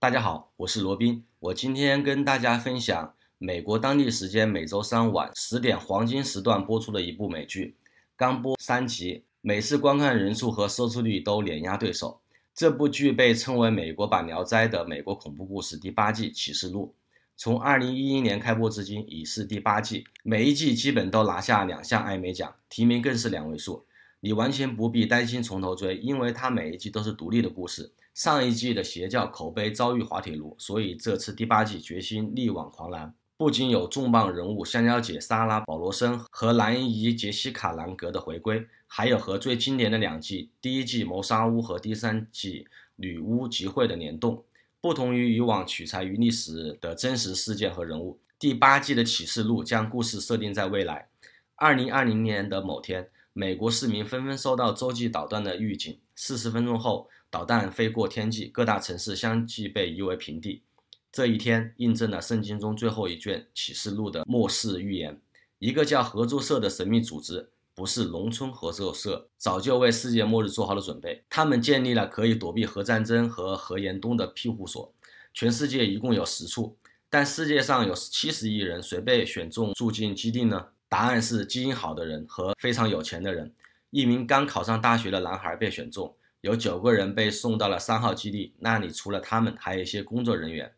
大家好，我是罗宾，我今天跟大家分享美国当地时间每周三晚十点黄金时段播出的一部美剧，刚播三集，每次观看人数和收视率都碾压对手。这部剧被称为美国版《聊斋》的美国恐怖故事第八季《启示录》，从2011年开播至今已是第八季，每一季基本都拿下两项艾美奖，提名更是两位数。你完全不必担心从头追，因为它每一季都是独立的故事。上一季的邪教口碑遭遇滑铁卢，所以这次第八季决心力挽狂澜。不仅有重磅人物香蕉姐莎拉·保罗森和蓝姨杰西卡·兰格的回归，还有和最经典的两季第一季谋杀屋和第三季女巫集会的联动。不同于以往取材于历史的真实事件和人物，第八季的启示录将故事设定在未来，二零二零年的某天。美国市民纷纷收到洲际导弹的预警，四十分钟后，导弹飞过天际，各大城市相继被夷为平地。这一天印证了圣经中最后一卷启示录的末世预言。一个叫合作社的神秘组织，不是农村合作社，早就为世界末日做好了准备。他们建立了可以躲避核战争和核严冬的庇护所，全世界一共有十处，但世界上有七十亿人，谁被选中住进基地呢？答案是基因好的人和非常有钱的人。一名刚考上大学的男孩被选中，有九个人被送到了三号基地。那里除了他们，还有一些工作人员。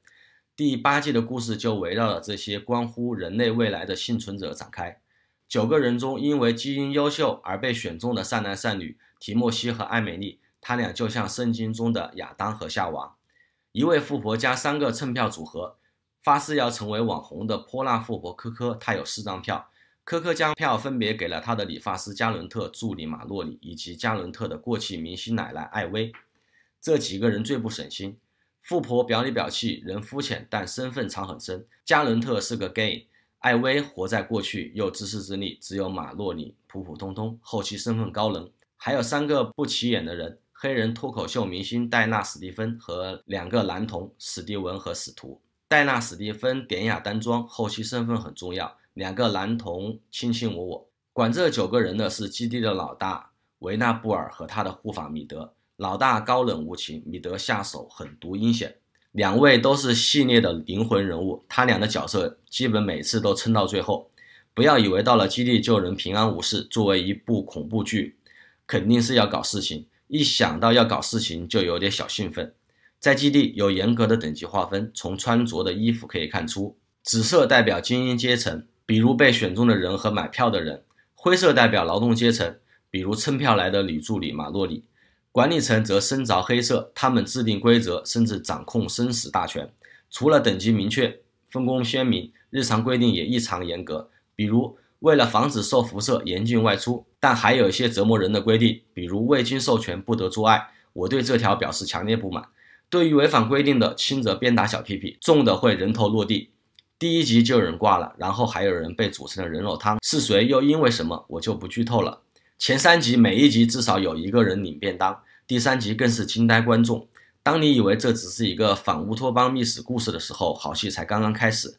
第八季的故事就围绕着这些关乎人类未来的幸存者展开。九个人中，因为基因优秀而被选中的善男善女提莫西和艾美丽，他俩就像圣经中的亚当和夏娃。一位富婆加三个蹭票组合，发誓要成为网红的泼辣富婆科科，她有四张票。科科将票分别给了他的理发师加伦特、助理马洛里以及加伦特的过气明星奶奶艾薇。这几个人最不省心。富婆表里表气，人肤浅，但身份藏很深。加伦特是个 gay，艾薇活在过去又自私自利，只有马洛里普普通通，后期身份高冷。还有三个不起眼的人：黑人脱口秀明星戴娜·史蒂芬和两个男童史蒂文和史徒。戴娜·史蒂芬典雅单装，后期身份很重要。两个男童卿卿我我，管这九个人的是基地的老大维纳布尔和他的护法米德。老大高冷无情，米德下手狠毒阴险，两位都是系列的灵魂人物。他俩的角色基本每次都撑到最后。不要以为到了基地就能平安无事，作为一部恐怖剧，肯定是要搞事情。一想到要搞事情，就有点小兴奋。在基地有严格的等级划分，从穿着的衣服可以看出，紫色代表精英阶层。比如被选中的人和买票的人，灰色代表劳动阶层，比如蹭票来的女助理马洛里，管理层则身着黑色，他们制定规则，甚至掌控生死大权。除了等级明确、分工鲜明，日常规定也异常严格。比如为了防止受辐射，严禁外出。但还有一些折磨人的规定，比如未经授权不得做爱，我对这条表示强烈不满。对于违反规定的，轻则鞭打小屁屁，重的会人头落地。第一集就有人挂了，然后还有人被煮成了人肉汤，是谁又因为什么？我就不剧透了。前三集每一集至少有一个人领便当，第三集更是惊呆观众。当你以为这只是一个反乌托邦历史故事的时候，好戏才刚刚开始。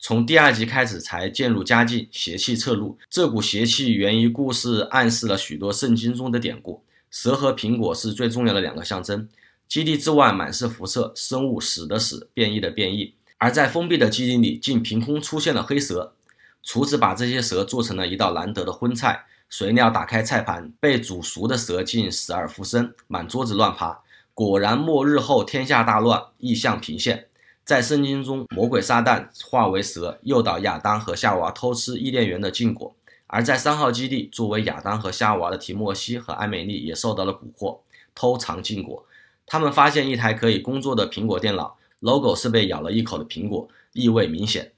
从第二集开始才渐入佳境，邪气侧露。这股邪气源于故事暗示了许多圣经中的典故，蛇和苹果是最重要的两个象征。基地之外满是辐射，生物死的死，变异的变异。而在封闭的基地里，竟凭空出现了黑蛇。厨子把这些蛇做成了一道难得的荤菜。谁料打开菜盘，被煮熟的蛇竟死而复生，满桌子乱爬。果然，末日后天下大乱，异象频现。在圣经中，魔鬼撒旦化为蛇，诱导亚当和夏娃偷吃伊甸园的禁果。而在三号基地，作为亚当和夏娃的提莫西和艾美丽也受到了蛊惑，偷藏禁果。他们发现一台可以工作的苹果电脑。logo 是被咬了一口的苹果，意味明显。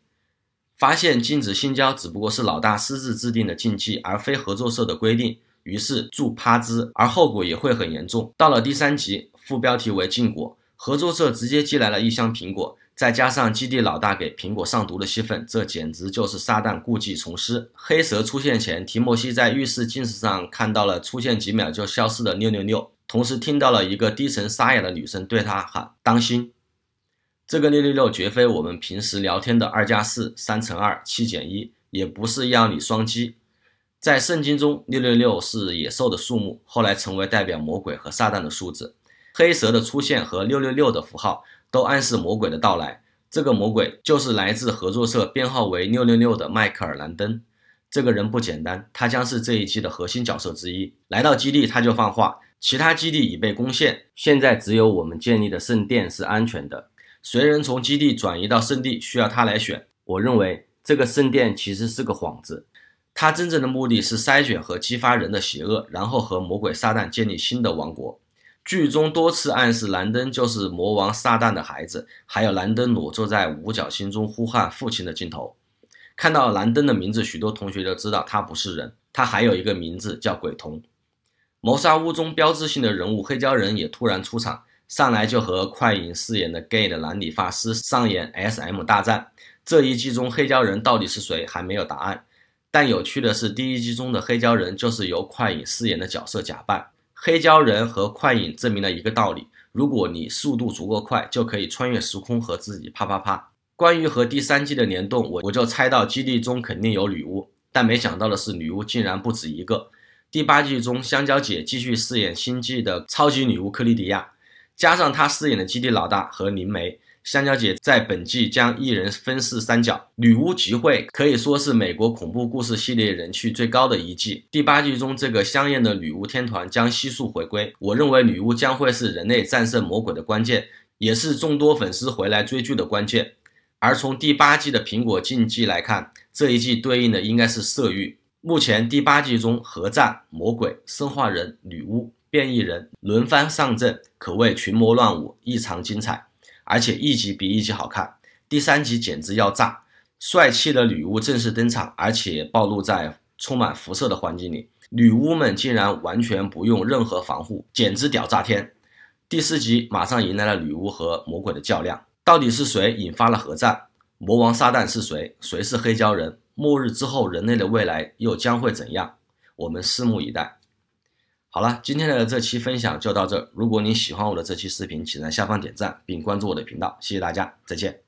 发现禁止性交只不过是老大私自制定的禁忌，而非合作社的规定。于是助趴姿，而后果也会很严重。到了第三集，副标题为“禁果”，合作社直接寄来了一箱苹果，再加上基地老大给苹果上毒的戏份，这简直就是撒旦故技重施。黑蛇出现前，提莫西在浴室镜子上看到了出现几秒就消失的六六六，同时听到了一个低沉沙哑的女声对他喊：“当心。”这个六六六绝非我们平时聊天的二加四、三乘二、七减一，也不是要你双击。在圣经中，六六六是野兽的数目，后来成为代表魔鬼和撒旦的数字。黑蛇的出现和六六六的符号都暗示魔鬼的到来。这个魔鬼就是来自合作社编号为六六六的迈克尔·兰登。这个人不简单，他将是这一季的核心角色之一。来到基地，他就放话：其他基地已被攻陷，现在只有我们建立的圣殿是安全的。随人从基地转移到圣地，需要他来选。我认为这个圣殿其实是个幌子，他真正的目的是筛选和激发人的邪恶，然后和魔鬼撒旦建立新的王国。剧中多次暗示兰登就是魔王撒旦的孩子，还有兰登裸坐在五角星中呼喊父亲的镜头。看到兰登的名字，许多同学就知道他不是人。他还有一个名字叫鬼童。谋杀屋中标志性的人物黑胶人也突然出场。上来就和快影饰演的 gay 的男理发师上演 SM 大战。这一季中黑胶人到底是谁还没有答案，但有趣的是第一季中的黑胶人就是由快影饰演的角色假扮。黑胶人和快影证明了一个道理：如果你速度足够快，就可以穿越时空和自己啪啪啪。关于和第三季的联动，我我就猜到基地中肯定有女巫，但没想到的是女巫竟然不止一个。第八季中香蕉姐继续饰演新季的超级女巫克莉迪亚。加上他饰演的基地老大和灵媒香蕉姐，在本季将一人分饰三角。女巫集会可以说是美国恐怖故事系列人气最高的一季。第八季中，这个香艳的女巫天团将悉数回归。我认为女巫将会是人类战胜魔鬼的关键，也是众多粉丝回来追剧的关键。而从第八季的苹果禁忌来看，这一季对应的应该是色欲。目前第八季中，核战、魔鬼、生化人、女巫、变异人轮番上阵，可谓群魔乱舞，异常精彩，而且一集比一集好看。第三集简直要炸，帅气的女巫正式登场，而且暴露在充满辐射的环境里，女巫们竟然完全不用任何防护，简直屌炸天。第四集马上迎来了女巫和魔鬼的较量，到底是谁引发了核战？魔王撒旦是谁？谁是黑胶人？末日之后，人类的未来又将会怎样？我们拭目以待。好了，今天的这期分享就到这。如果你喜欢我的这期视频，请在下方点赞并关注我的频道。谢谢大家，再见。